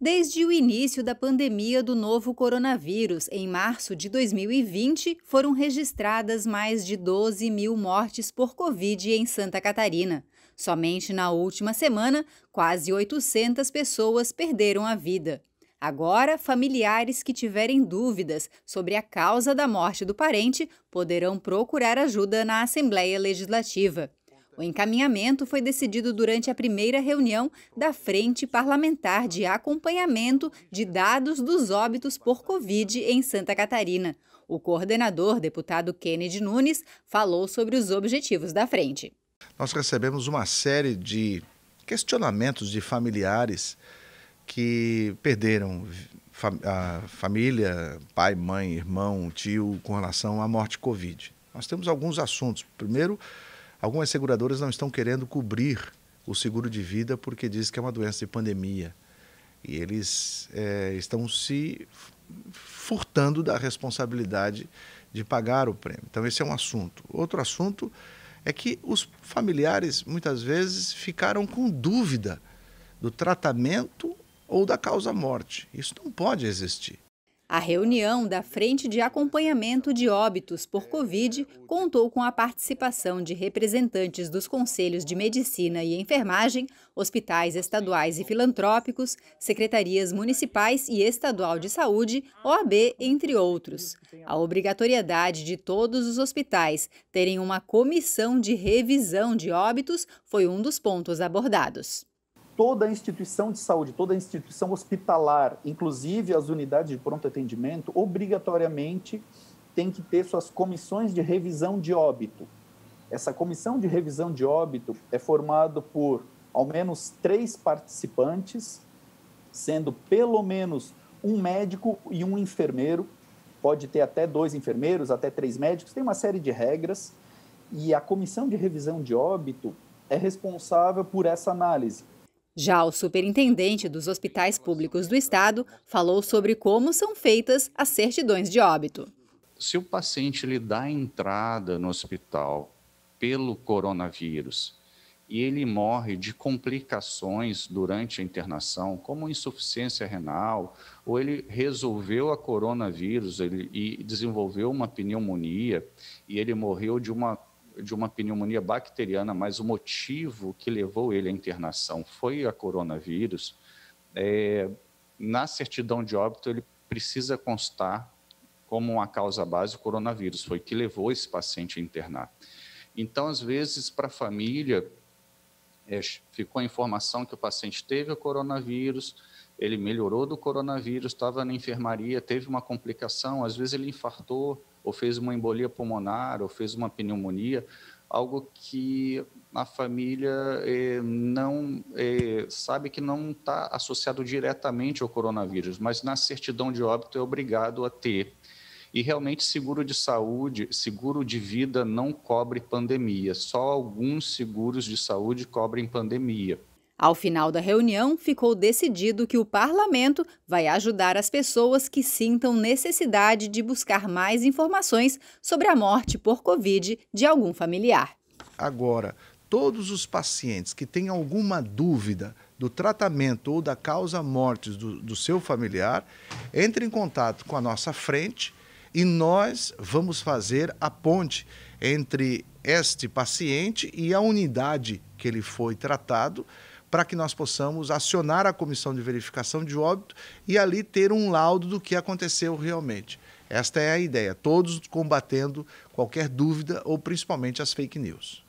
Desde o início da pandemia do novo coronavírus, em março de 2020, foram registradas mais de 12 mil mortes por Covid em Santa Catarina. Somente na última semana, quase 800 pessoas perderam a vida. Agora, familiares que tiverem dúvidas sobre a causa da morte do parente poderão procurar ajuda na Assembleia Legislativa. O encaminhamento foi decidido durante a primeira reunião da Frente Parlamentar de Acompanhamento de Dados dos Óbitos por Covid em Santa Catarina. O coordenador, deputado Kennedy Nunes, falou sobre os objetivos da frente. Nós recebemos uma série de questionamentos de familiares que perderam a família, pai, mãe, irmão, tio, com relação à morte Covid. Nós temos alguns assuntos. Primeiro, algumas seguradoras não estão querendo cobrir o seguro de vida porque diz que é uma doença de pandemia. E eles é, estão se furtando da responsabilidade de pagar o prêmio. Então, esse é um assunto. Outro assunto é que os familiares muitas vezes ficaram com dúvida do tratamento ou da causa-morte. Isso não pode existir. A reunião da Frente de Acompanhamento de Óbitos por Covid contou com a participação de representantes dos conselhos de medicina e enfermagem, hospitais estaduais e filantrópicos, secretarias municipais e estadual de saúde, OAB, entre outros. A obrigatoriedade de todos os hospitais terem uma comissão de revisão de óbitos foi um dos pontos abordados toda a instituição de saúde, toda a instituição hospitalar, inclusive as unidades de pronto atendimento, obrigatoriamente tem que ter suas comissões de revisão de óbito. Essa comissão de revisão de óbito é formada por ao menos três participantes, sendo pelo menos um médico e um enfermeiro. Pode ter até dois enfermeiros, até três médicos, tem uma série de regras. E a comissão de revisão de óbito é responsável por essa análise já o superintendente dos hospitais públicos do estado falou sobre como são feitas as certidões de óbito. Se o paciente lhe dá entrada no hospital pelo coronavírus e ele morre de complicações durante a internação, como insuficiência renal, ou ele resolveu a coronavírus ele, e desenvolveu uma pneumonia e ele morreu de uma de uma pneumonia bacteriana, mas o motivo que levou ele à internação foi a coronavírus, é, na certidão de óbito ele precisa constar como uma causa base o coronavírus, foi que levou esse paciente a internar. Então, às vezes, para a família, é, ficou a informação que o paciente teve o coronavírus, ele melhorou do coronavírus, estava na enfermaria, teve uma complicação, às vezes ele infartou, ou fez uma embolia pulmonar, ou fez uma pneumonia, algo que a família eh, não eh, sabe que não está associado diretamente ao coronavírus, mas na certidão de óbito é obrigado a ter. E realmente seguro de saúde, seguro de vida não cobre pandemia. Só alguns seguros de saúde cobrem pandemia. Ao final da reunião, ficou decidido que o parlamento vai ajudar as pessoas que sintam necessidade de buscar mais informações sobre a morte por Covid de algum familiar. Agora, todos os pacientes que têm alguma dúvida do tratamento ou da causa mortes do, do seu familiar, entre em contato com a nossa frente e nós vamos fazer a ponte entre este paciente e a unidade que ele foi tratado para que nós possamos acionar a comissão de verificação de óbito e ali ter um laudo do que aconteceu realmente. Esta é a ideia, todos combatendo qualquer dúvida ou principalmente as fake news.